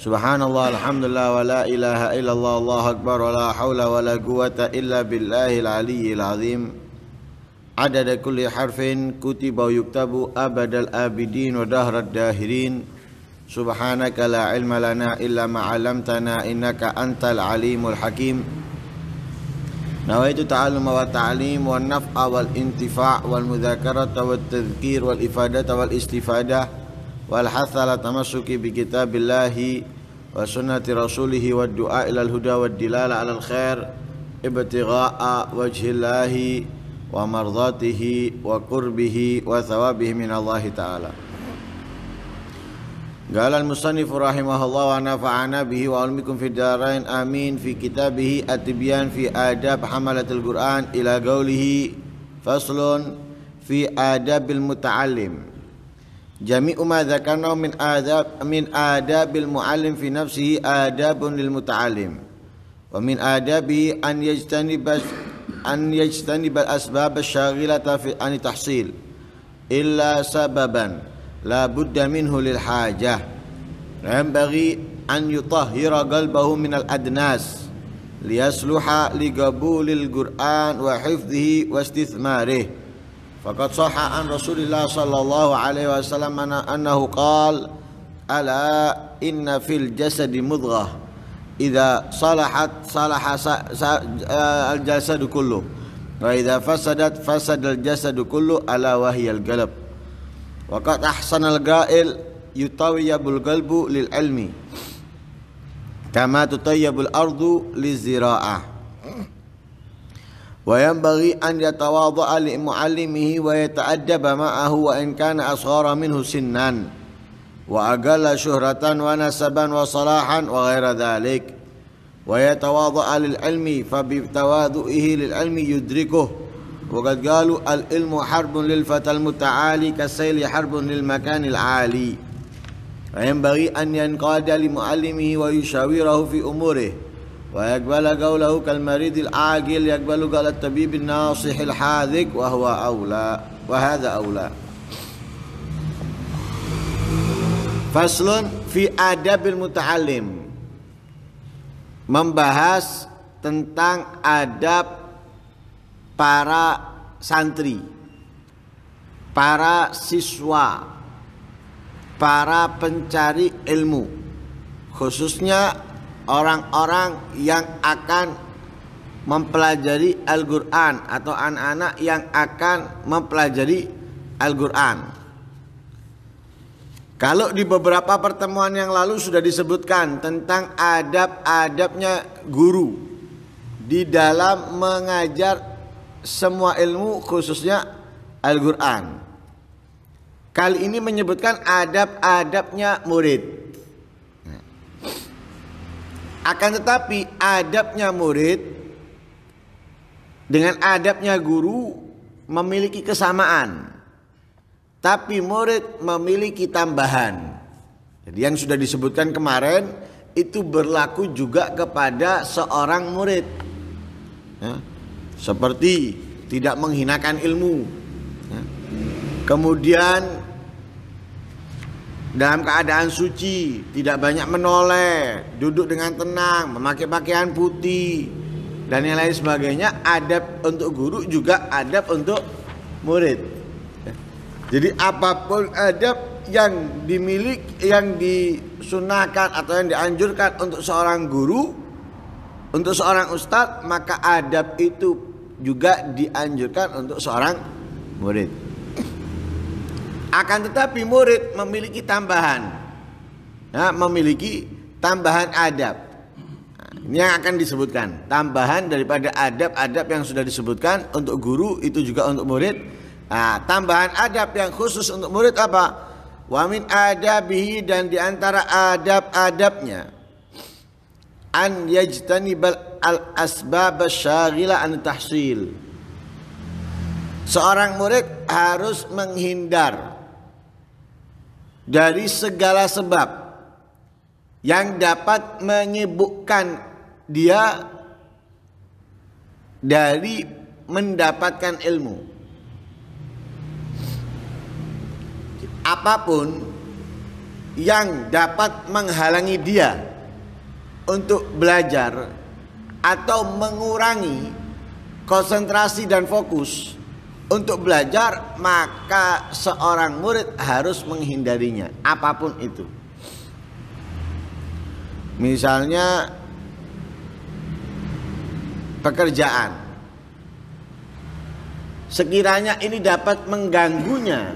Subhanallah alhamdulillah wa la ilaha illallah Allah akbar wa la hawla wa la quwata illa billahil aliyyil azim adada kulli harfin kutiba yuktabu abadal abidin wa dahrad dahirin subhanaka la ilma lana illa ma 'allamtana innaka antal alimul hakim نويت تعلم والتعليم والنفع Tazkir والمذاكرة والتذكير والإفادة والاستفادة والحث على التمسك بكتاب الله وسنة رسوله والدعاء إلى الهدى والدلالة على الخير ابتغاء وجه الله ومرضاته وقربه وثوابه من الله تعالى قال المصنف رحمه الله ونفعنا به وعلمكم في الدارين آمين في كتابه التبيان في آداب حملة القرآن إلى قوله فصل في آداب المتعلم جميع ما ذكرناه من آداب من آداب المعلم في نفسه آداب للمتعلم ومن آدابه أن يجتنب أن يجتنب الأسباب الشاغلة في عن التحصيل إلا سببا لا بد منه للحاجة ينبغي أن يطهر قلبه من الأدناس ليصلح لقبول القرآن وحفظه واستثماره فقد صح عن رسول الله صلى الله عليه وسلم أنه قال ألا إن في الجسد مضغة إذا صلحت صلح آه، الجسد كله وإذا فسدت فسد الجسد كله ألا وهي القلب وقد أحسن القائل يطيب القلب للعلم كما تطيب الأرض للزراعة وينبغي أن يتواضع لمعلمه ويتأدب معه وإن كان أصغر منه سنا وأقل شهرة ونسبا وصلاحا وغير ذلك ويتواضع للعلم فبتواضعه للعلم يدركه وقد قالوا العلم حرب للفتى المتعالي كالسيل حرب للمكان العالي فينبغي أن ينقاد لمعلمه ويشاوره في أموره ويقبل قوله كالمريض العاقل يقبل قول الطبيب الناصح الحاذق وهو أولى وهذا أولى فصل في أدب المتعلم Membahas tentang adab para santri Para siswa Para pencari ilmu Khususnya orang-orang yang akan mempelajari Al-Qur'an atau anak-anak yang akan mempelajari Al-Qur'an. Kalau di beberapa pertemuan yang lalu sudah disebutkan tentang adab-adabnya guru di dalam mengajar semua ilmu khususnya Al-Qur'an. Kali ini menyebutkan adab-adabnya murid. Akan tetapi adabnya murid dengan adabnya guru memiliki kesamaan. Tapi murid memiliki tambahan. Jadi yang sudah disebutkan kemarin itu berlaku juga kepada seorang murid. Ya, seperti tidak menghinakan ilmu. Ya. Kemudian dalam keadaan suci, tidak banyak menoleh, duduk dengan tenang, memakai pakaian putih dan yang lain sebagainya. Adab untuk guru juga adab untuk murid. Jadi apapun adab yang dimiliki, yang disunahkan atau yang dianjurkan untuk seorang guru, untuk seorang ustadz, maka adab itu juga dianjurkan untuk seorang murid. Akan tetapi murid memiliki tambahan, ya, memiliki tambahan adab. Ini yang akan disebutkan tambahan daripada adab-adab yang sudah disebutkan untuk guru itu juga untuk murid. Nah, tambahan adab yang khusus untuk murid apa? Wamin adabihi dan diantara adab-adabnya an yajtanibal al asbab syagila an tahsil. Seorang murid harus menghindar dari segala sebab yang dapat menyebutkan dia dari mendapatkan ilmu. Apapun yang dapat menghalangi dia untuk belajar atau mengurangi konsentrasi dan fokus untuk belajar maka seorang murid harus menghindarinya apapun itu. Misalnya pekerjaan. Sekiranya ini dapat mengganggunya,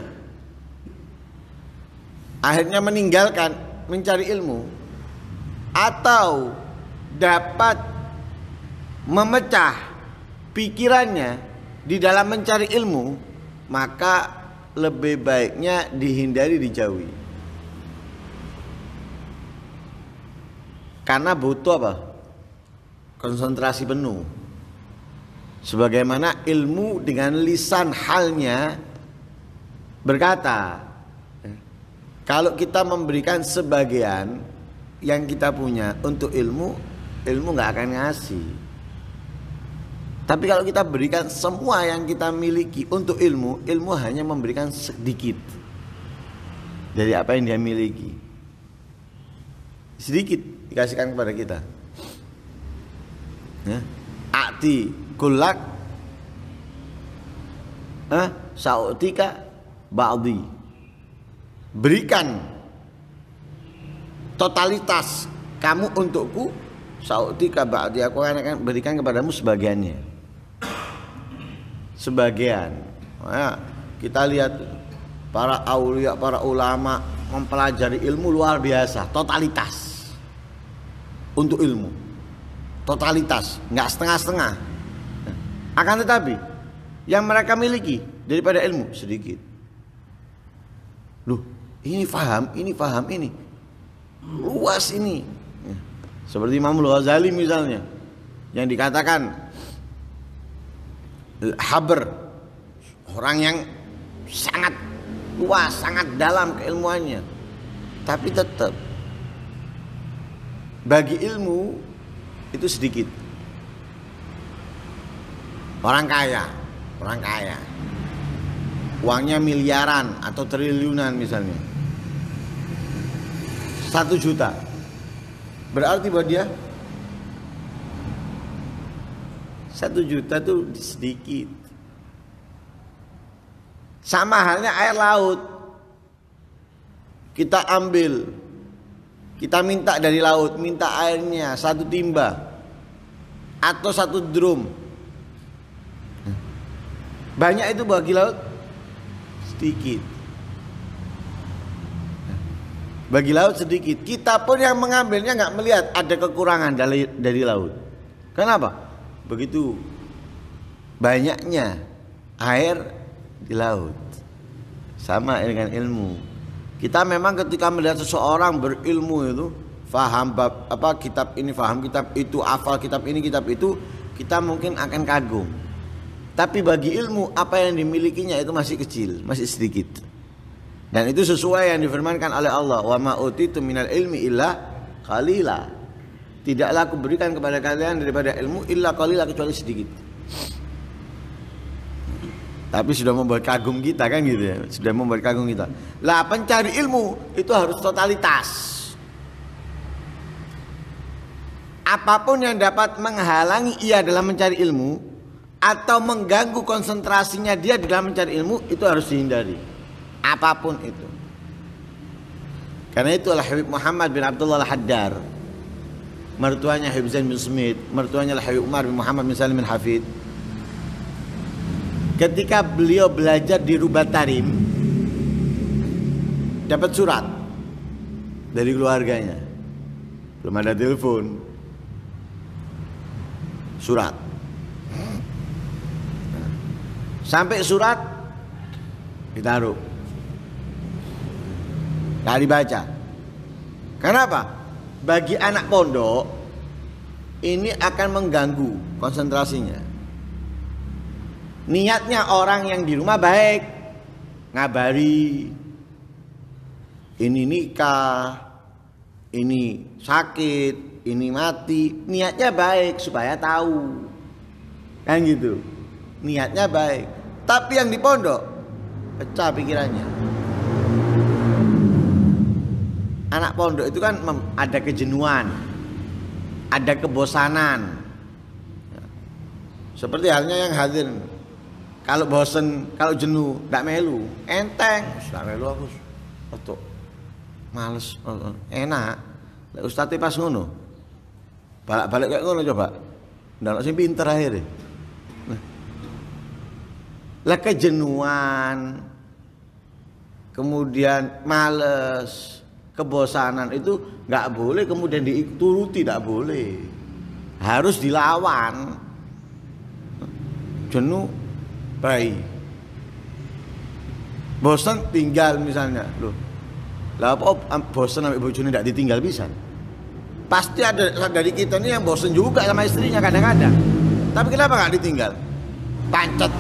akhirnya meninggalkan mencari ilmu atau dapat memecah pikirannya di dalam mencari ilmu maka lebih baiknya dihindari dijauhi karena butuh apa konsentrasi penuh sebagaimana ilmu dengan lisan halnya berkata kalau kita memberikan sebagian yang kita punya untuk ilmu ilmu nggak akan ngasih tapi kalau kita berikan semua yang kita miliki untuk ilmu, ilmu hanya memberikan sedikit dari apa yang dia miliki. Sedikit dikasihkan kepada kita. Ya. Ati kulak eh, sautika ba'di. Berikan totalitas kamu untukku sautika ba'di aku akan berikan kepadamu sebagiannya sebagian nah, kita lihat para aulia para ulama mempelajari ilmu luar biasa totalitas untuk ilmu totalitas nggak setengah-setengah akan tetapi yang mereka miliki daripada ilmu sedikit loh ini faham ini faham ini luas ini ya. seperti Imam Al Ghazali misalnya yang dikatakan haber orang yang sangat luas sangat dalam keilmuannya tapi tetap bagi ilmu itu sedikit orang kaya orang kaya uangnya miliaran atau triliunan misalnya satu juta berarti buat dia satu juta itu sedikit. Sama halnya air laut. Kita ambil, kita minta dari laut, minta airnya satu timba atau satu drum. Banyak itu bagi laut sedikit. Bagi laut sedikit. Kita pun yang mengambilnya nggak melihat ada kekurangan dari dari laut. Kenapa? begitu banyaknya air di laut. Sama dengan ilmu. Kita memang ketika melihat seseorang berilmu itu, faham bab apa kitab ini, faham kitab itu, hafal kitab ini, kitab itu, kita mungkin akan kagum. Tapi bagi ilmu apa yang dimilikinya itu masih kecil, masih sedikit. Dan itu sesuai yang difirmankan oleh Allah, "Wa ma'uti minal ilmi illa khalilah tidaklah aku berikan kepada kalian daripada ilmu illa qalila kecuali sedikit tapi sudah membuat kagum kita kan gitu ya sudah membuat kagum kita lah pencari ilmu itu harus totalitas apapun yang dapat menghalangi ia dalam mencari ilmu atau mengganggu konsentrasinya dia dalam mencari ilmu itu harus dihindari apapun itu karena itu Al Habib Muhammad bin Abdullah Al Haddar mertuanya Zain bin Smith, mertuanya Habib Umar bin Muhammad bin Salim bin Hafid. Ketika beliau belajar di Rubat Tarim, dapat surat dari keluarganya. Belum ada telepon. Surat. Sampai surat ditaruh. tak dibaca. Kenapa? bagi anak pondok ini akan mengganggu konsentrasinya. Niatnya orang yang di rumah baik, ngabari ini nikah, ini sakit, ini mati. Niatnya baik supaya tahu. Kan gitu. Niatnya baik. Tapi yang di pondok pecah pikirannya anak pondok itu kan ada kejenuhan, ada kebosanan. Seperti halnya yang hadir. Kalau bosen, kalau jenuh, tidak melu, enteng. Tidak melu aku, otok, males, enak. Ustadz pas ngono, balik-balik kayak ngono coba. Ndak sing pinter akhirnya. Nah. Lah kejenuhan, kemudian males, kebosanan itu nggak boleh kemudian diikuti tidak boleh harus dilawan jenuh baik bosan tinggal misalnya loh lah apa bosan sampai bojone tidak ditinggal bisa pasti ada dari kita ini yang bosan juga sama istrinya kadang-kadang tapi kenapa nggak ditinggal pancet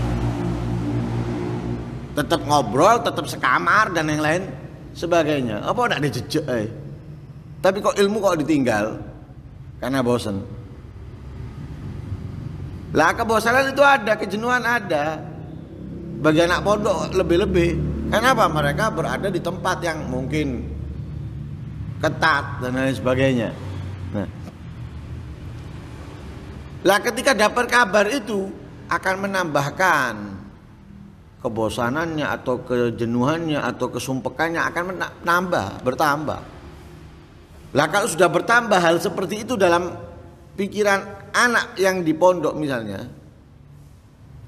tetap ngobrol tetap sekamar dan yang lain sebagainya. Apa ada jeje eh? Tapi kok ilmu kok ditinggal karena bosan. Lah kebosanan itu ada, kejenuhan ada. Bagi anak pondok lebih-lebih. Kenapa mereka berada di tempat yang mungkin ketat dan lain sebagainya. Nah. Lah ketika dapat kabar itu akan menambahkan kebosanannya atau kejenuhannya atau kesumpekannya akan menambah, bertambah. Lah kalau sudah bertambah hal seperti itu dalam pikiran anak yang di pondok misalnya,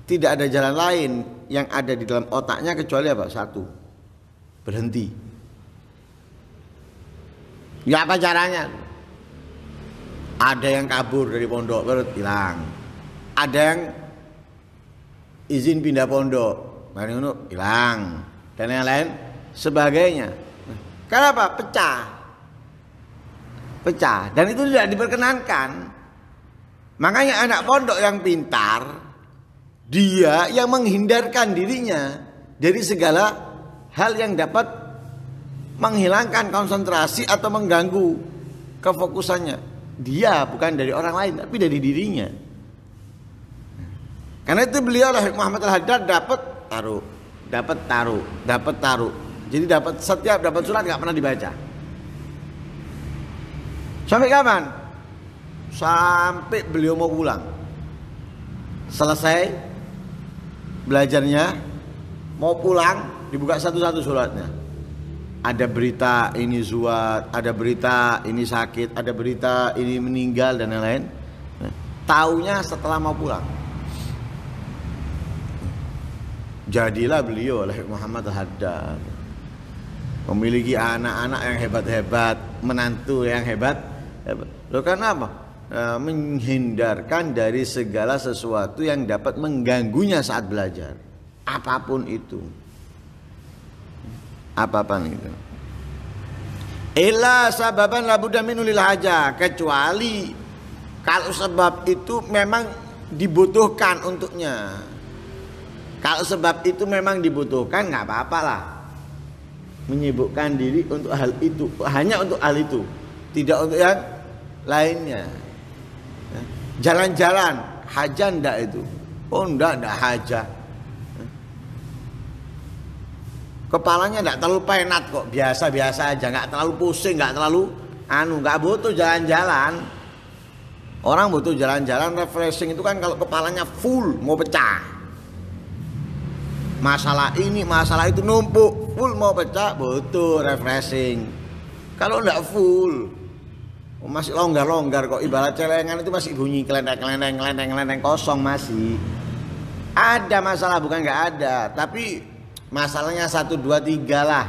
tidak ada jalan lain yang ada di dalam otaknya kecuali apa? Satu. Berhenti. Ya apa caranya? Ada yang kabur dari pondok, hilang. Ada yang izin pindah pondok, mari ngono hilang dan yang lain sebagainya. karena kenapa? Pecah. Pecah dan itu tidak diperkenankan. Makanya anak pondok yang pintar dia yang menghindarkan dirinya dari segala hal yang dapat menghilangkan konsentrasi atau mengganggu kefokusannya. Dia bukan dari orang lain tapi dari dirinya. Karena itu beliau Muhammad Al-Haddad dapat taruh dapat taruh dapat taruh jadi dapat setiap dapat surat nggak pernah dibaca sampai kapan sampai beliau mau pulang selesai belajarnya mau pulang dibuka satu-satu suratnya ada berita ini zuat ada berita ini sakit ada berita ini meninggal dan lain-lain taunya setelah mau pulang Jadilah beliau oleh Muhammad Haddad memiliki anak-anak yang hebat-hebat, menantu yang hebat. hebat. Loh karena apa? E, menghindarkan dari segala sesuatu yang dapat mengganggunya saat belajar. Apapun itu. Apapun itu. Illa sababan labuda minulil haja kecuali kalau sebab itu memang dibutuhkan untuknya kalau sebab itu memang dibutuhkan nggak apa-apalah. Menyibukkan diri untuk hal itu, hanya untuk hal itu, tidak untuk yang lainnya. Ya. Jalan-jalan, Hajan ndak itu? Oh ndak, ndak haja. Ya. Kepalanya ndak terlalu penat kok, biasa-biasa aja, nggak terlalu pusing, nggak terlalu anu, nggak butuh jalan-jalan. Orang butuh jalan-jalan refreshing itu kan kalau kepalanya full mau pecah masalah ini masalah itu numpuk full mau pecah butuh refreshing kalau enggak full oh, masih longgar-longgar kok ibarat celengan itu masih bunyi kelenteng kelenteng kelenteng kelenteng kosong masih ada masalah bukan nggak ada tapi masalahnya satu dua tiga lah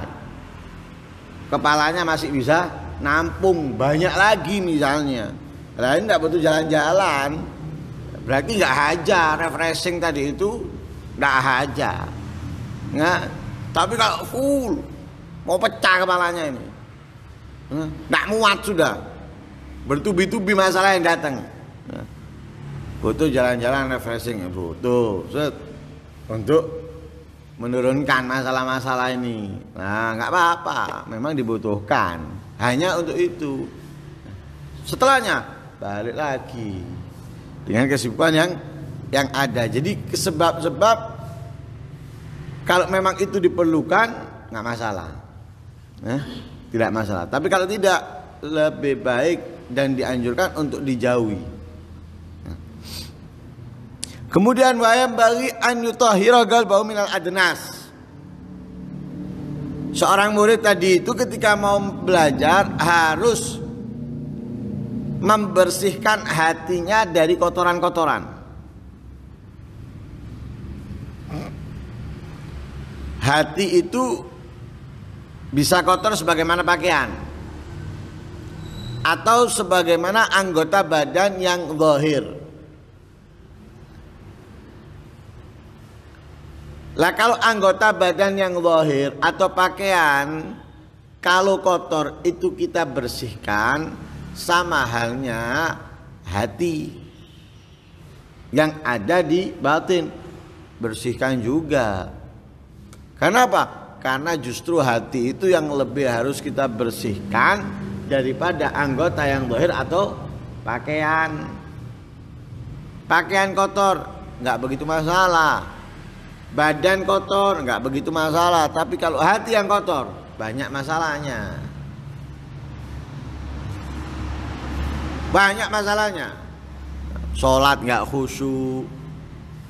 kepalanya masih bisa nampung banyak lagi misalnya lain nggak butuh jalan-jalan berarti nggak hajar refreshing tadi itu nggak hajar Nggak. Tapi kalau full mau pecah kepalanya ini. Hmm? Nggak muat sudah. Bertubi-tubi masalah yang datang. Hmm. Butuh jalan-jalan refreshing, butuh. Set. Untuk menurunkan masalah-masalah ini. Nah, nggak apa-apa, memang dibutuhkan. Hanya untuk itu. Setelahnya balik lagi dengan kesibukan yang yang ada. Jadi sebab-sebab kalau memang itu diperlukan nggak masalah, eh, tidak masalah. Tapi kalau tidak lebih baik dan dianjurkan untuk dijauhi. Ya. Kemudian wayam bagi an yutahira bahwa minal adnas. Seorang murid tadi itu ketika mau belajar harus membersihkan hatinya dari kotoran-kotoran hati itu bisa kotor sebagaimana pakaian atau sebagaimana anggota badan yang zahir. Lah kalau anggota badan yang zahir atau pakaian kalau kotor itu kita bersihkan sama halnya hati yang ada di batin bersihkan juga karena apa? Karena justru hati itu yang lebih harus kita bersihkan daripada anggota yang dohir atau pakaian. Pakaian kotor nggak begitu masalah. Badan kotor nggak begitu masalah. Tapi kalau hati yang kotor banyak masalahnya. Banyak masalahnya. Sholat nggak khusyuk,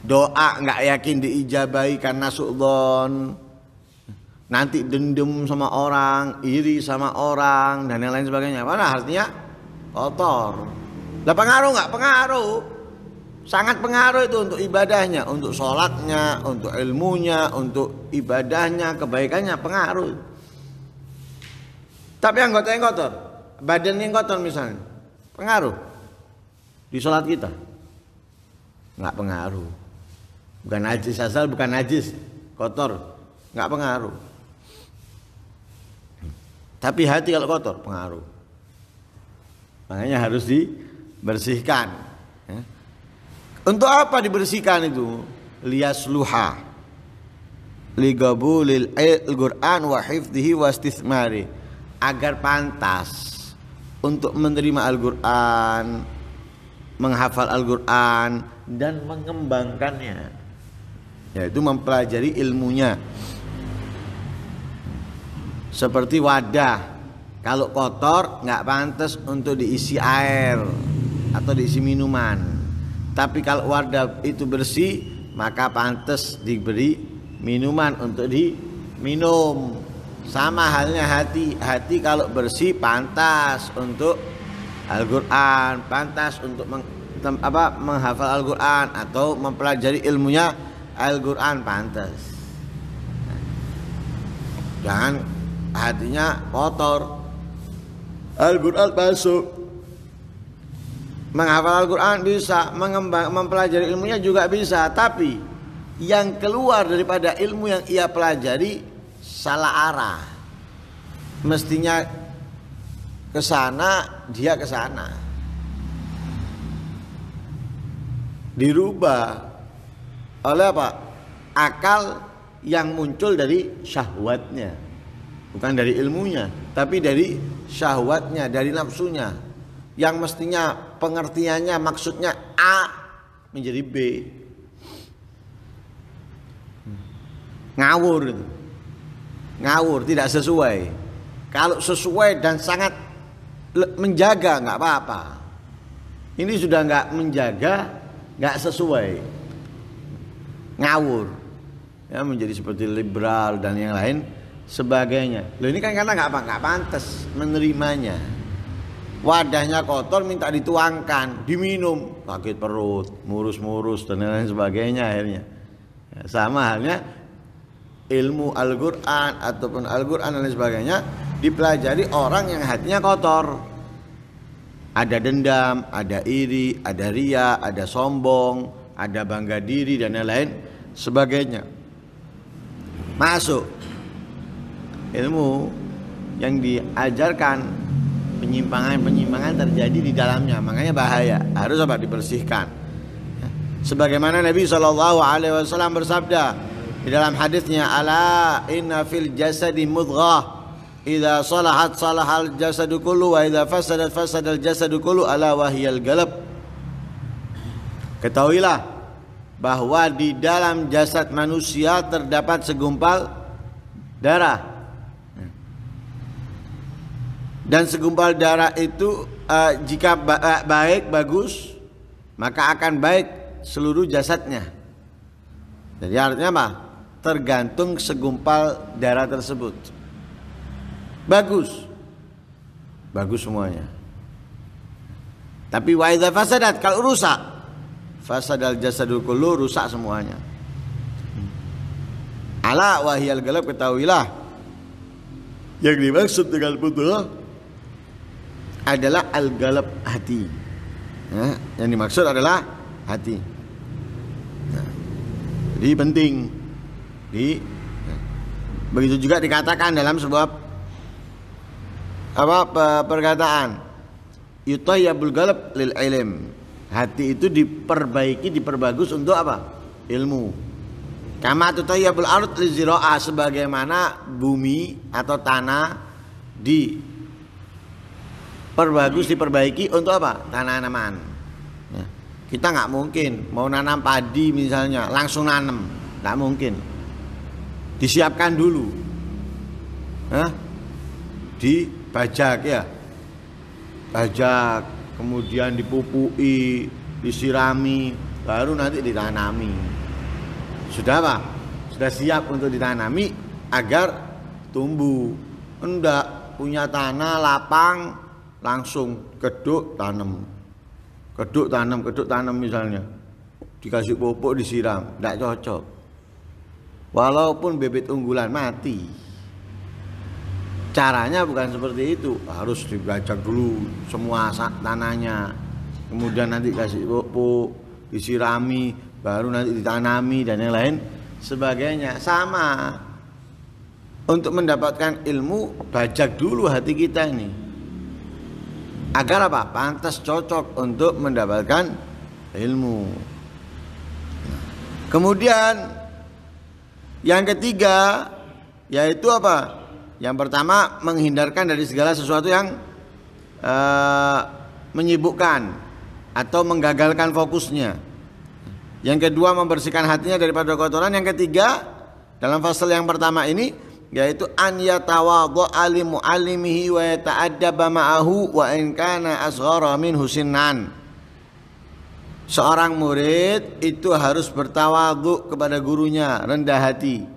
doa nggak yakin diijabai karena nanti dendam sama orang iri sama orang dan yang lain sebagainya mana artinya kotor lah pengaruh nggak pengaruh sangat pengaruh itu untuk ibadahnya untuk sholatnya untuk ilmunya untuk ibadahnya kebaikannya pengaruh tapi anggota yang kotor badan yang kotor misalnya pengaruh di sholat kita nggak pengaruh bukan najis asal bukan najis kotor nggak pengaruh tapi hati kalau kotor pengaruh makanya harus dibersihkan ya. untuk apa dibersihkan itu luha ligabulil Al-Qur'an wa hifdhihi wa istithmari agar pantas untuk menerima Al-Qur'an menghafal Al-Qur'an dan mengembangkannya yaitu mempelajari ilmunya seperti wadah kalau kotor nggak pantas untuk diisi air atau diisi minuman tapi kalau wadah itu bersih maka pantas diberi minuman untuk diminum sama halnya hati hati kalau bersih pantas untuk Al-Qur'an pantas untuk meng, tem, apa, menghafal Al-Qur'an atau mempelajari ilmunya Al-Quran pantas jangan hatinya kotor Al-Quran palsu menghafal Al-Quran bisa mengembang, mempelajari ilmunya juga bisa tapi yang keluar daripada ilmu yang ia pelajari salah arah mestinya ke sana dia ke sana dirubah oleh apa? Akal yang muncul dari syahwatnya. Bukan dari ilmunya, tapi dari syahwatnya, dari nafsunya. Yang mestinya pengertiannya maksudnya A menjadi B. Ngawur Ngawur, tidak sesuai. Kalau sesuai dan sangat menjaga nggak apa-apa. Ini sudah nggak menjaga, nggak sesuai ngawur ya menjadi seperti liberal dan yang lain sebagainya lo ini kan karena nggak apa nggak pantas menerimanya wadahnya kotor minta dituangkan diminum sakit perut murus-murus dan lain sebagainya akhirnya ya, sama halnya ilmu Al-Quran ataupun Al-Quran dan lain sebagainya dipelajari orang yang hatinya kotor ada dendam, ada iri, ada ria, ada sombong, ada bangga diri dan lain-lain sebagainya. Masuk ilmu yang diajarkan penyimpangan-penyimpangan terjadi di dalamnya, makanya bahaya. Harus apa dibersihkan. Sebagaimana Nabi Shallallahu Alaihi Wasallam bersabda di dalam hadisnya, Ala inna fil jasadi mudghah Idza salahat salahal jasadu kullu wa idza fasadat fasadal jasadu kullu ala wahiyal galab. Ketahuilah bahwa di dalam jasad manusia terdapat segumpal darah. Dan segumpal darah itu uh, jika ba eh, baik bagus maka akan baik seluruh jasadnya. Jadi artinya apa? Tergantung segumpal darah tersebut. Bagus. Bagus semuanya. Tapi wa fasadat kalau rusak fasadal jasadul kullu rusak semuanya ala wahyal galab ketahuilah yang dimaksud dengan putus adalah al galab hati ya, yang dimaksud adalah hati nah, jadi penting di ya. begitu juga dikatakan dalam sebuah apa perkataan yutayabul galab lil ilm Hati itu diperbaiki, diperbagus untuk apa? Ilmu. Kama tutayyabul ard liziraa sebagaimana bumi atau tanah di perbagus diperbaiki untuk apa? Tanaman. Ya. Kita nggak mungkin mau nanam padi misalnya langsung nanam, nggak mungkin. Disiapkan dulu, Hah? dibajak ya, bajak kemudian dipupui, disirami, baru nanti ditanami. Sudah Pak? Sudah siap untuk ditanami agar tumbuh. Enggak punya tanah lapang langsung keduk tanam. Keduk tanam, keduk tanam misalnya. Dikasih pupuk disiram, enggak cocok. Walaupun bibit unggulan mati caranya bukan seperti itu harus dibaca dulu semua tanahnya kemudian nanti kasih pupuk disirami baru nanti ditanami dan yang lain sebagainya sama untuk mendapatkan ilmu bajak dulu hati kita ini agar apa pantas cocok untuk mendapatkan ilmu kemudian yang ketiga yaitu apa yang pertama menghindarkan dari segala sesuatu yang uh, menyibukkan atau menggagalkan fokusnya. Yang kedua membersihkan hatinya daripada kotoran. Yang ketiga dalam fasal yang pertama ini yaitu an yatawadha alimu alimihi wa yata'addaba ma'ahu wa in kana asghara min Seorang murid itu harus bertawadhu kepada gurunya, rendah hati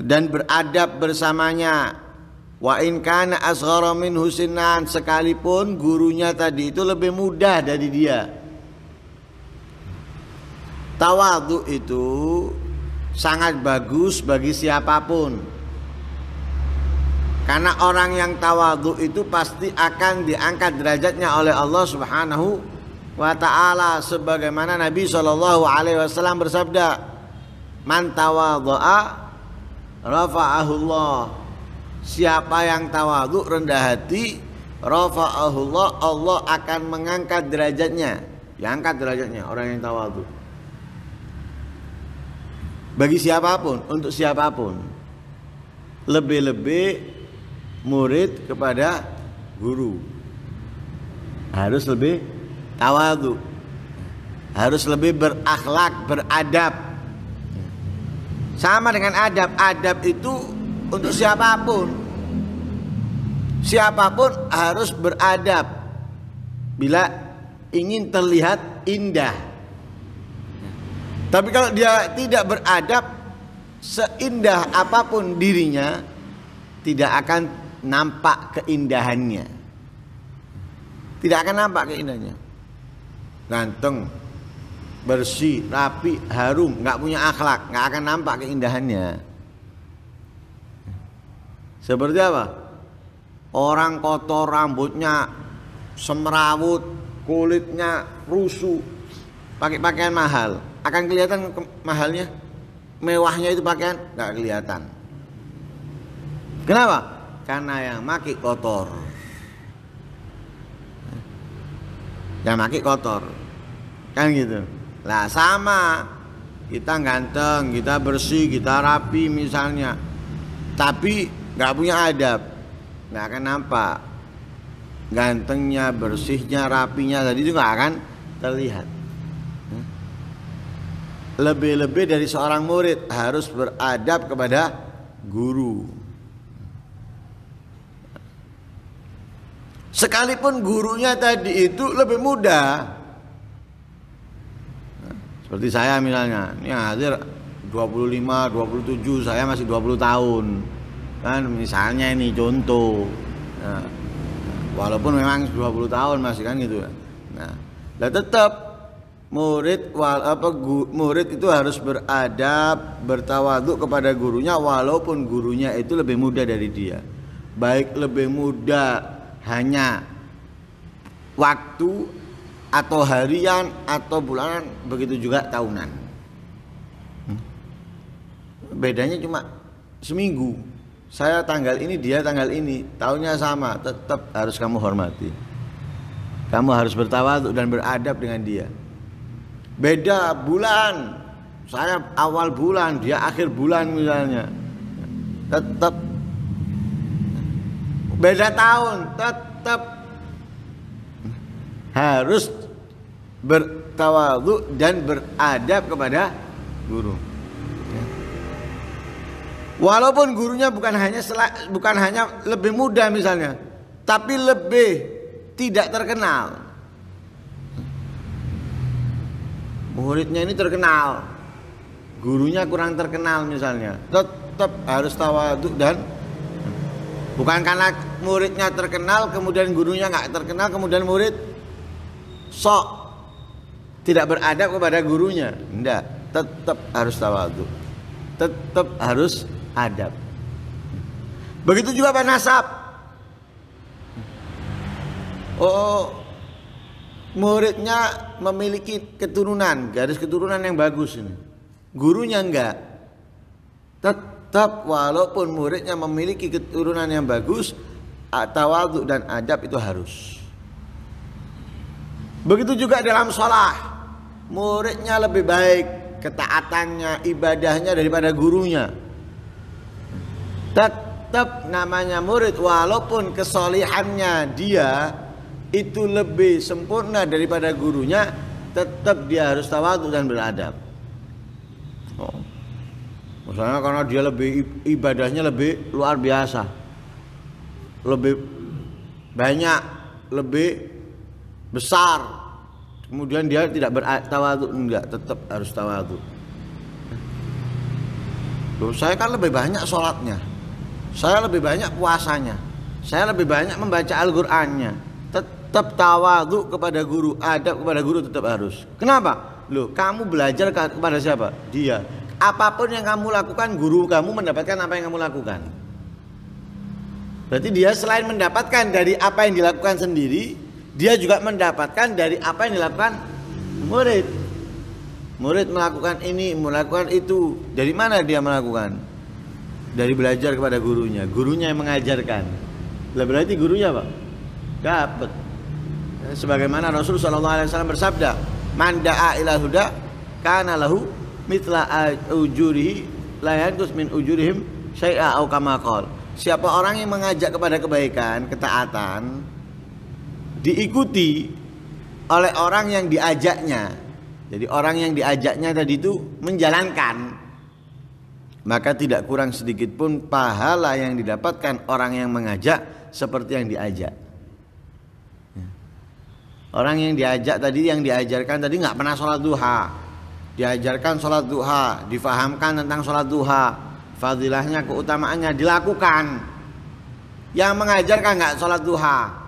dan beradab bersamanya wa in kana asghara min husinan sekalipun gurunya tadi itu lebih mudah dari dia tawadhu itu sangat bagus bagi siapapun karena orang yang tawadhu itu pasti akan diangkat derajatnya oleh Allah Subhanahu wa taala sebagaimana Nabi Shallallahu alaihi wasallam bersabda man tawadha'a rafa'ahullah siapa yang tawadhu rendah hati rafa'ahullah Allah akan mengangkat derajatnya yang angkat derajatnya orang yang tawadhu bagi siapapun untuk siapapun lebih-lebih murid kepada guru harus lebih tawadhu harus lebih berakhlak beradab sama dengan adab. Adab itu untuk siapapun. Siapapun harus beradab bila ingin terlihat indah. Tapi kalau dia tidak beradab seindah apapun dirinya tidak akan nampak keindahannya. Tidak akan nampak keindahannya. Ganteng, bersih, rapi, harum, nggak punya akhlak, nggak akan nampak keindahannya. Seperti apa? Orang kotor rambutnya semrawut, kulitnya rusuh, pakai pakaian mahal, akan kelihatan ke mahalnya, mewahnya itu pakaian nggak kelihatan. Kenapa? Karena yang maki kotor. Yang maki kotor. Kan gitu. Lah sama. Kita ganteng, kita bersih, kita rapi misalnya. Tapi nggak punya adab. Nggak akan nampak. Gantengnya, bersihnya, rapinya tadi itu nggak akan terlihat. Hmm? Lebih-lebih dari seorang murid harus beradab kepada guru. Sekalipun gurunya tadi itu lebih muda seperti saya misalnya, ini hadir 25, 27, saya masih 20 tahun. Kan misalnya ini contoh. Nah, walaupun memang 20 tahun masih kan gitu. Ya. Nah, dan tetap murid wal, apa gu, murid itu harus beradab, bertawaduk kepada gurunya walaupun gurunya itu lebih muda dari dia. Baik lebih muda hanya waktu atau harian atau bulanan begitu juga tahunan hmm? bedanya cuma seminggu saya tanggal ini dia tanggal ini tahunnya sama tetap harus kamu hormati kamu harus bertawaduk dan beradab dengan dia beda bulan saya awal bulan dia akhir bulan misalnya tetap beda tahun tetap harus bertawadhu dan beradab kepada guru. Ya. Walaupun gurunya bukan hanya selak, bukan hanya lebih muda misalnya, tapi lebih tidak terkenal. Muridnya ini terkenal, gurunya kurang terkenal misalnya, tetap harus tawadhu dan bukan karena muridnya terkenal kemudian gurunya nggak terkenal kemudian murid sok tidak beradab kepada gurunya. enggak. Tetap harus tawadu. Tetap harus adab. Begitu juga Pak Nasab. Oh, muridnya memiliki keturunan, garis keturunan yang bagus ini. Gurunya enggak. Tetap walaupun muridnya memiliki keturunan yang bagus, tawadhu dan adab itu harus. Begitu juga dalam sholat muridnya lebih baik ketaatannya, ibadahnya daripada gurunya. Tetap namanya murid walaupun kesolehannya dia itu lebih sempurna daripada gurunya, tetap dia harus tawadu dan beradab. Oh. Misalnya karena dia lebih ibadahnya lebih luar biasa. Lebih banyak, lebih besar, kemudian dia tidak bertawadhu enggak tetap harus tawadu Loh, saya kan lebih banyak sholatnya saya lebih banyak puasanya saya lebih banyak membaca Al-Qur'annya tetap tawadu kepada guru adab kepada guru tetap harus kenapa Loh, kamu belajar kepada siapa dia apapun yang kamu lakukan guru kamu mendapatkan apa yang kamu lakukan Berarti dia selain mendapatkan dari apa yang dilakukan sendiri, dia juga mendapatkan dari apa yang dilakukan murid. Murid melakukan ini, melakukan itu. Dari mana dia melakukan? Dari belajar kepada gurunya. Gurunya yang mengajarkan. Lah berarti gurunya apa? dapat. Eh, sebagaimana Rasul SAW bersabda, "Man da'a ila huda kana lahu mitla ujurihi layakus min ujurihim syai'a au kama Siapa orang yang mengajak kepada kebaikan, ketaatan, diikuti oleh orang yang diajaknya. Jadi orang yang diajaknya tadi itu menjalankan maka tidak kurang sedikit pun pahala yang didapatkan orang yang mengajak seperti yang diajak. Ya. Orang yang diajak tadi yang diajarkan tadi nggak pernah sholat duha, diajarkan sholat duha, difahamkan tentang sholat duha, fadilahnya keutamaannya dilakukan. Yang mengajarkan nggak sholat duha,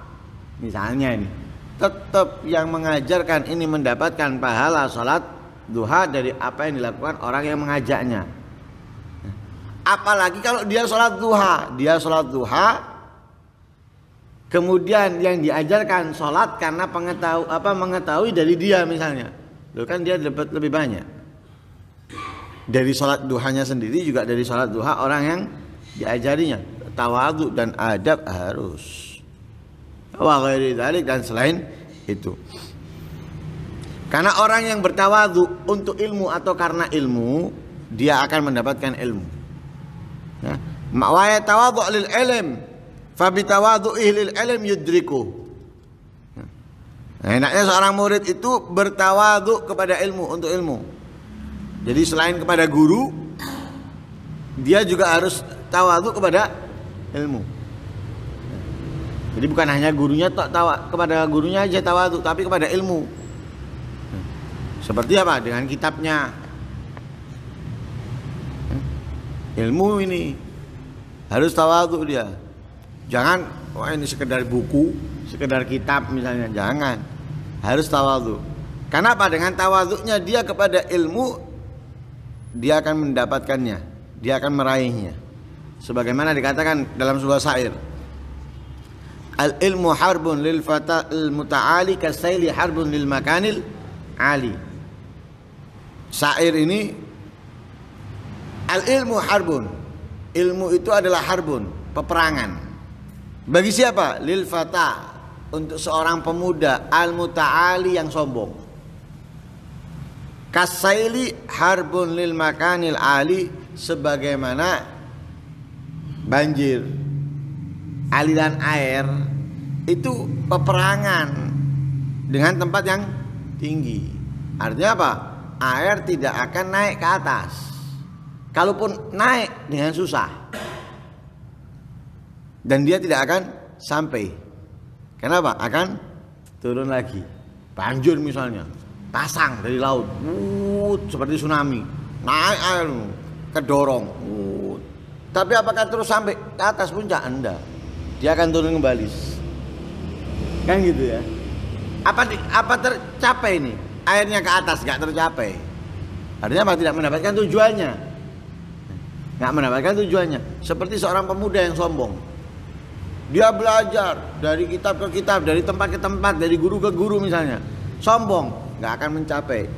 Misalnya ini, tetap yang mengajarkan ini mendapatkan pahala sholat duha dari apa yang dilakukan orang yang mengajaknya. Apalagi kalau dia sholat duha, dia sholat duha, kemudian yang diajarkan sholat karena pengetahu apa mengetahui dari dia misalnya, lo kan dia dapat lebih banyak. Dari sholat duhanya sendiri juga dari sholat duha orang yang diajarinya tawadu dan adab harus dan selain itu. Karena orang yang bertawadu untuk ilmu atau karena ilmu, dia akan mendapatkan ilmu. Ya. Wa lil ilm, fa lil ilm yudriku. Nah, enaknya seorang murid itu bertawadu kepada ilmu untuk ilmu. Jadi selain kepada guru, dia juga harus tawadu kepada ilmu. Jadi bukan hanya gurunya tak tawa kepada gurunya aja tuh, tapi kepada ilmu. Seperti apa? Dengan kitabnya. Ilmu ini harus tuh dia. Jangan wah ini sekedar buku, sekedar kitab misalnya, jangan. Harus tawadu. Karena apa? Dengan tawaduknya dia kepada ilmu dia akan mendapatkannya, dia akan meraihnya. Sebagaimana dikatakan dalam sebuah syair, Al ilmu harbun lil fata al muta'ali kasaili harbun lil makanil ali. Syair ini al ilmu harbun. Ilmu itu adalah harbun, peperangan. Bagi siapa? Lil fata untuk seorang pemuda al muta'ali yang sombong. Kasaili harbun lil makanil ali sebagaimana banjir aliran air itu peperangan dengan tempat yang tinggi. Artinya apa? Air tidak akan naik ke atas. Kalaupun naik dengan susah. Dan dia tidak akan sampai. Kenapa? Akan turun lagi. Banjir misalnya, pasang dari laut, Wut, seperti tsunami, naik air, kedorong. Wut. Tapi apakah terus sampai ke atas puncak? Anda? dia akan turun kembali kan gitu ya apa apa tercapai ini airnya ke atas nggak tercapai artinya apa tidak mendapatkan tujuannya nggak mendapatkan tujuannya seperti seorang pemuda yang sombong dia belajar dari kitab ke kitab dari tempat ke tempat dari guru ke guru misalnya sombong nggak akan mencapai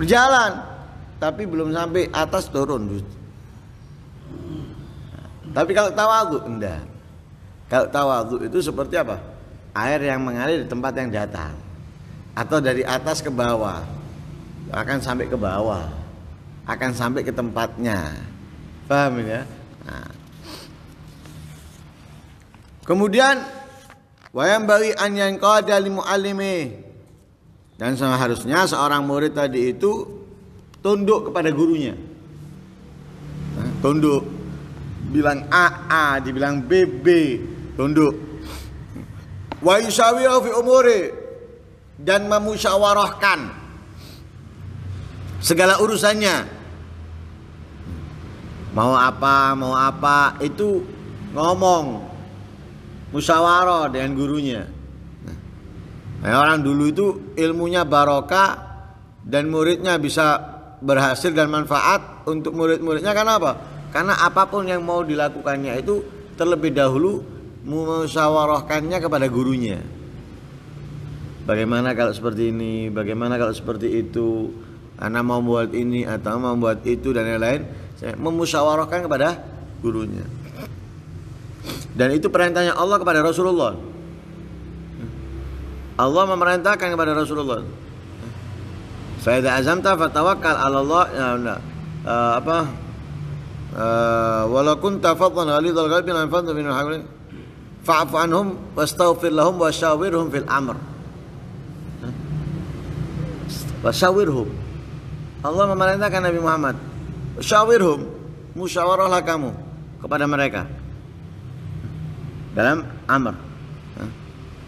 berjalan tapi belum sampai atas turun tapi kalau tawadu enggak. Kalau tawadu itu seperti apa? Air yang mengalir di tempat yang datar atau dari atas ke bawah akan sampai ke bawah akan sampai ke tempatnya paham ya nah. kemudian wayang bagi an yang limu alimi, dan seharusnya seorang murid tadi itu tunduk kepada gurunya nah, tunduk bilang AA, dibilang BB, tunduk. Wa yusyawiru fi umuri dan memusyawarahkan segala urusannya. Mau apa, mau apa, itu ngomong musyawarah dengan gurunya. Nah, orang dulu itu ilmunya barokah dan muridnya bisa berhasil dan manfaat untuk murid-muridnya karena apa? karena apapun yang mau dilakukannya itu terlebih dahulu musyawarahkannya kepada gurunya bagaimana kalau seperti ini bagaimana kalau seperti itu anak mau buat ini atau mau buat itu dan lain-lain saya memusyawarahkan kepada gurunya dan itu perintahnya Allah kepada Rasulullah Allah memerintahkan kepada Rasulullah Fa'idha azamta fatawakkal Allah ya, eh, apa Eh, walau kun tafadhan ghalidhal qalbi lam fadhu min hawli fa'fu anhum wastaghfir lahum wasyawirhum fil amr wasyawirhum Allah memerintahkan Nabi Muhammad wasyawirhum musyawarahlah kamu kepada mereka dalam amr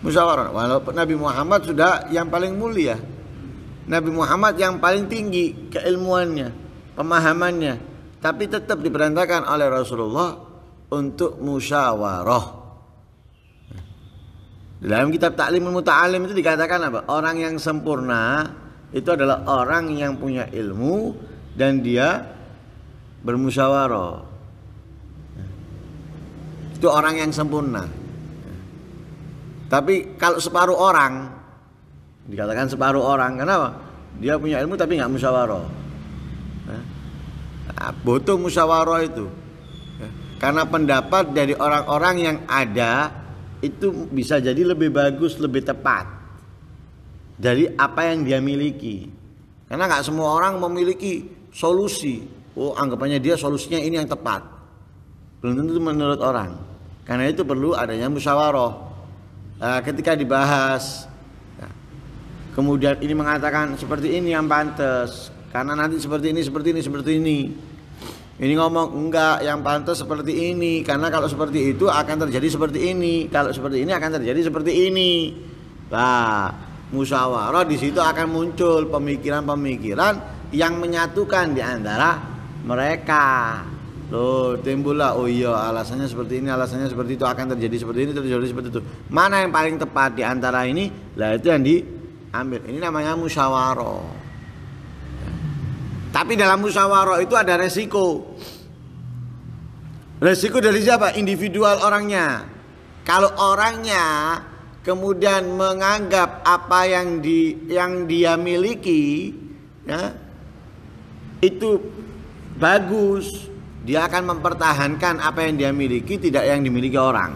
musyawarah walaupun Nabi Muhammad sudah yang paling mulia Nabi Muhammad yang paling tinggi keilmuannya pemahamannya tapi tetap diperintahkan oleh Rasulullah untuk musyawarah. Dalam kitab Ta'lim Muta'alim itu dikatakan apa? Orang yang sempurna itu adalah orang yang punya ilmu dan dia bermusyawarah. Itu orang yang sempurna. Tapi kalau separuh orang dikatakan separuh orang, kenapa? Dia punya ilmu tapi nggak musyawarah. Nah, butuh musyawarah itu. Ya. Karena pendapat dari orang-orang yang ada itu bisa jadi lebih bagus, lebih tepat dari apa yang dia miliki. Karena nggak semua orang memiliki solusi. Oh, anggapannya dia solusinya ini yang tepat. Belum tentu menurut orang. Karena itu perlu adanya musyawarah. Nah, ketika dibahas, ya. kemudian ini mengatakan seperti ini yang pantas, karena nanti seperti ini, seperti ini, seperti ini ini ngomong enggak yang pantas seperti ini karena kalau seperti itu akan terjadi seperti ini kalau seperti ini akan terjadi seperti ini nah musyawarah di situ akan muncul pemikiran-pemikiran yang menyatukan di antara mereka loh timbullah oh iya alasannya seperti ini alasannya seperti itu akan terjadi seperti ini terjadi seperti itu mana yang paling tepat di antara ini lah itu yang diambil ini namanya musyawarah tapi dalam musyawarah itu ada resiko. Resiko dari siapa? Individual orangnya. Kalau orangnya kemudian menganggap apa yang di yang dia miliki ya itu bagus, dia akan mempertahankan apa yang dia miliki tidak yang dimiliki orang.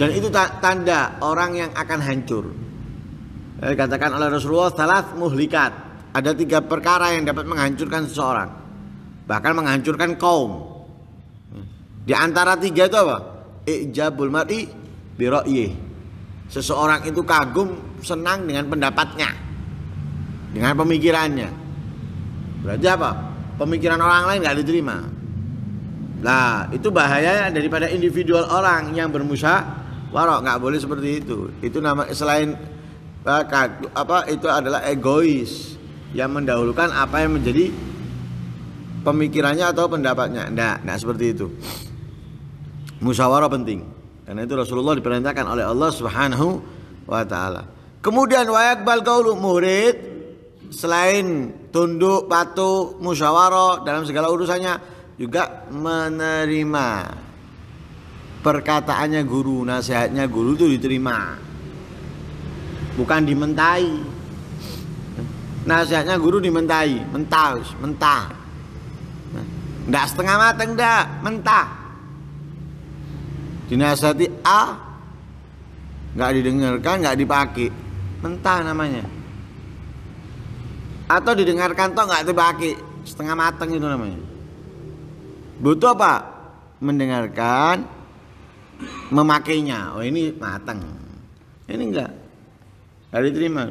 Dan itu tanda orang yang akan hancur. Dikatakan eh, oleh Rasulullah salat muhlikat ada tiga perkara yang dapat menghancurkan seseorang, bahkan menghancurkan kaum. Di antara tiga itu apa? Ijabul mar'i biroye Seseorang itu kagum, senang dengan pendapatnya, dengan pemikirannya. Berarti apa? Pemikiran orang lain nggak diterima. Nah, itu bahaya daripada individual orang yang bermusa. Warok nggak boleh seperti itu. Itu nama selain eh, apa itu adalah egois yang mendahulukan apa yang menjadi pemikirannya atau pendapatnya. Enggak, enggak seperti itu. Musyawarah penting. Karena itu Rasulullah diperintahkan oleh Allah Subhanahu wa taala. Kemudian wayakbal qaulu murid selain tunduk, patuh, musyawarah dalam segala urusannya juga menerima perkataannya guru, nasihatnya guru itu diterima. Bukan dimentai nasihatnya guru dimentahi mentah mentah nah, ndak setengah mateng, ndak mentah dinasihati A nggak didengarkan nggak dipakai mentah namanya atau didengarkan toh nggak dipakai setengah mateng itu namanya butuh apa mendengarkan memakainya oh ini mateng, ini enggak dari terima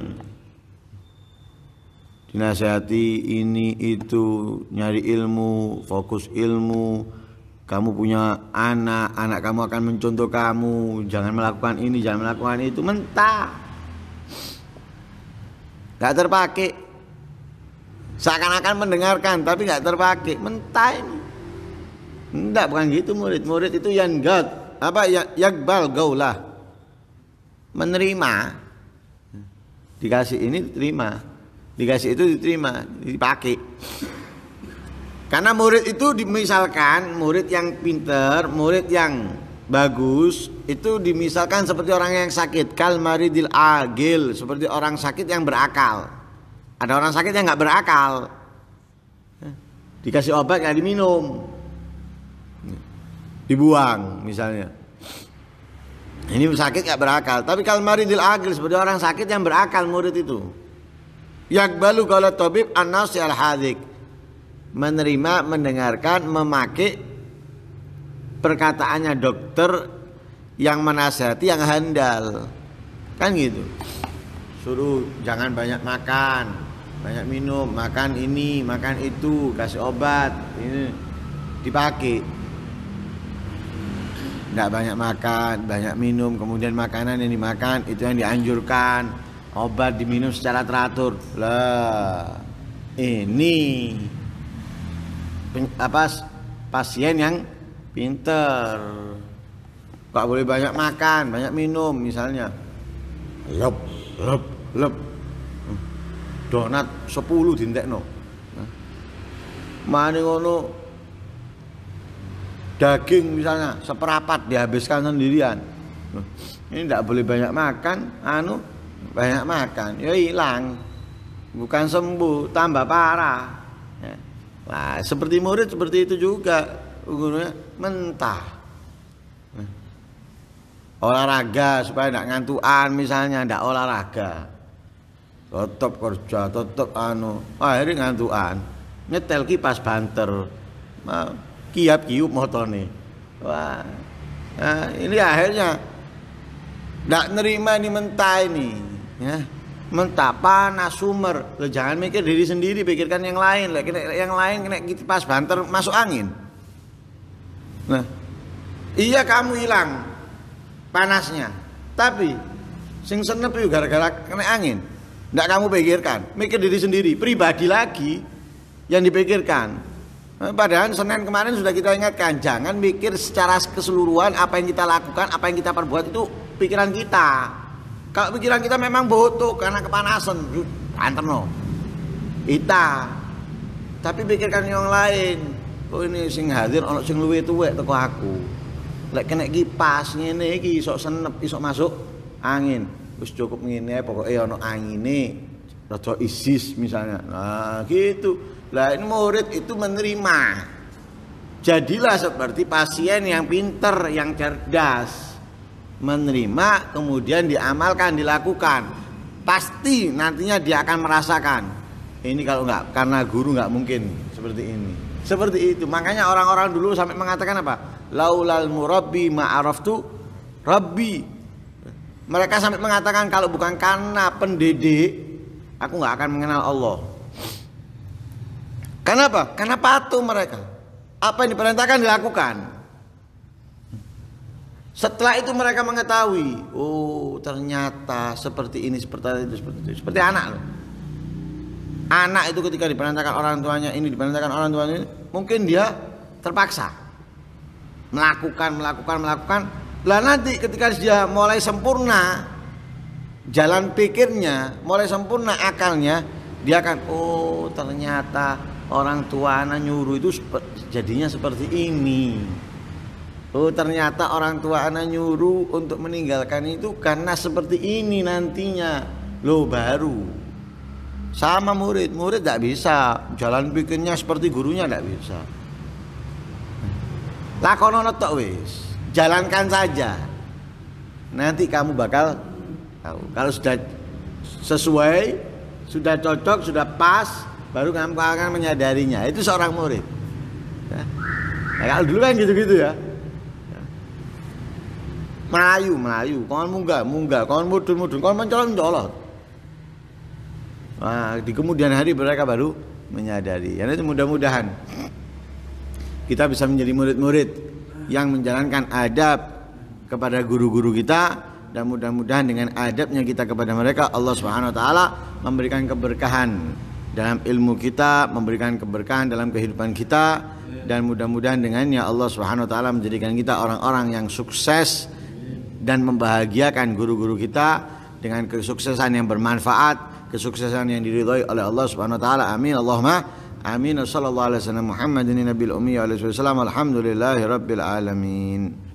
dinasehati ini itu nyari ilmu fokus ilmu kamu punya anak anak kamu akan mencontoh kamu jangan melakukan ini jangan melakukan itu mentah nggak terpakai seakan-akan mendengarkan tapi nggak terpakai mentah ini enggak bukan gitu murid murid itu yang gak apa ya yakbal gaulah menerima dikasih ini terima dikasih itu diterima dipakai karena murid itu dimisalkan murid yang pinter murid yang bagus itu dimisalkan seperti orang yang sakit kalmaridil agil seperti orang sakit yang berakal ada orang sakit yang nggak berakal dikasih obat nggak diminum dibuang misalnya ini sakit nggak berakal tapi kalmaridil agil seperti orang sakit yang berakal murid itu Yakbalu kalau tabib anas al hadik menerima, mendengarkan, memakai perkataannya dokter yang menasihati yang handal. Kan gitu. Suruh jangan banyak makan, banyak minum, makan ini, makan itu, kasih obat, ini dipakai. Tidak banyak makan, banyak minum, kemudian makanan yang dimakan itu yang dianjurkan obat diminum secara teratur lah ini apa pasien yang pinter nggak boleh banyak makan banyak minum misalnya lep lep lep donat 10 no, mani ngono daging misalnya seperapat dihabiskan sendirian ini tidak boleh banyak makan anu banyak makan ya hilang bukan sembuh tambah parah ya. nah seperti murid seperti itu juga gurunya mentah ya. olahraga supaya tidak ngantuan misalnya tidak olahraga tetap kerja tetap anu akhirnya ngantuan nyetel kipas banter nah, kiap kiup nih wah nah, ini akhirnya tidak nerima ini mentah ini ya mentapa, sumber lo jangan mikir diri sendiri pikirkan yang lain lah yang lain kena pas banter masuk angin nah iya kamu hilang panasnya tapi sing senep gara-gara kena angin ndak kamu pikirkan mikir diri sendiri pribadi lagi yang dipikirkan nah, Padahal Senin kemarin sudah kita ingatkan, jangan mikir secara keseluruhan apa yang kita lakukan, apa yang kita perbuat itu pikiran kita. Kalau pikiran kita memang butuh karena kepanasan, no Ita. Tapi pikirkan yang lain. Oh ini sing hadir ana sing luwe tuwek teko aku. Lek kena kipas ngene iki iso senep, iso masuk angin. Wis cukup ngene pokoke angin angine. Rada isis misalnya. Nah, gitu. Lah ini murid itu menerima. Jadilah seperti pasien yang pinter, yang cerdas menerima kemudian diamalkan dilakukan pasti nantinya dia akan merasakan ini kalau nggak karena guru nggak mungkin seperti ini seperti itu makanya orang-orang dulu sampai mengatakan apa laulal murabbi ma'araftu rabi mereka sampai mengatakan kalau bukan karena pendidik aku nggak akan mengenal Allah kenapa karena patuh mereka apa yang diperintahkan dilakukan setelah itu mereka mengetahui, oh ternyata seperti ini, seperti itu, seperti itu, seperti anak loh. Anak itu ketika diperintahkan orang tuanya ini, diperintahkan orang tuanya ini, mungkin dia terpaksa melakukan, melakukan, melakukan. Lah nanti ketika dia mulai sempurna jalan pikirnya, mulai sempurna akalnya, dia akan oh ternyata orang tua anak nyuruh itu jadinya seperti ini Oh ternyata orang tua anak nyuruh untuk meninggalkan itu karena seperti ini nantinya lo baru Sama murid, murid tidak bisa Jalan bikinnya seperti gurunya tidak bisa Lakonono tok wis Jalankan saja Nanti kamu bakal tahu Kalau sudah sesuai Sudah cocok, sudah pas Baru kamu akan menyadarinya Itu seorang murid ya. Nah, kalau dulu kan gitu-gitu ya melayu melayu kon munggah munggah kon mudun mudun kon mencolot mencolot nah, di kemudian hari mereka baru menyadari ya itu mudah-mudahan kita bisa menjadi murid-murid yang menjalankan adab kepada guru-guru kita dan mudah-mudahan dengan adabnya kita kepada mereka Allah Subhanahu wa taala memberikan keberkahan dalam ilmu kita, memberikan keberkahan dalam kehidupan kita dan mudah-mudahan dengannya Allah Subhanahu wa taala menjadikan kita orang-orang yang sukses dan membahagiakan guru-guru kita dengan kesuksesan yang bermanfaat, kesuksesan yang diridhoi oleh Allah Subhanahu wa taala. Amin. Allahumma amin. Sallallahu alaihi wasallam Muhammadin nabil ummi alaihi wasallam. Alhamdulillahirabbil alamin.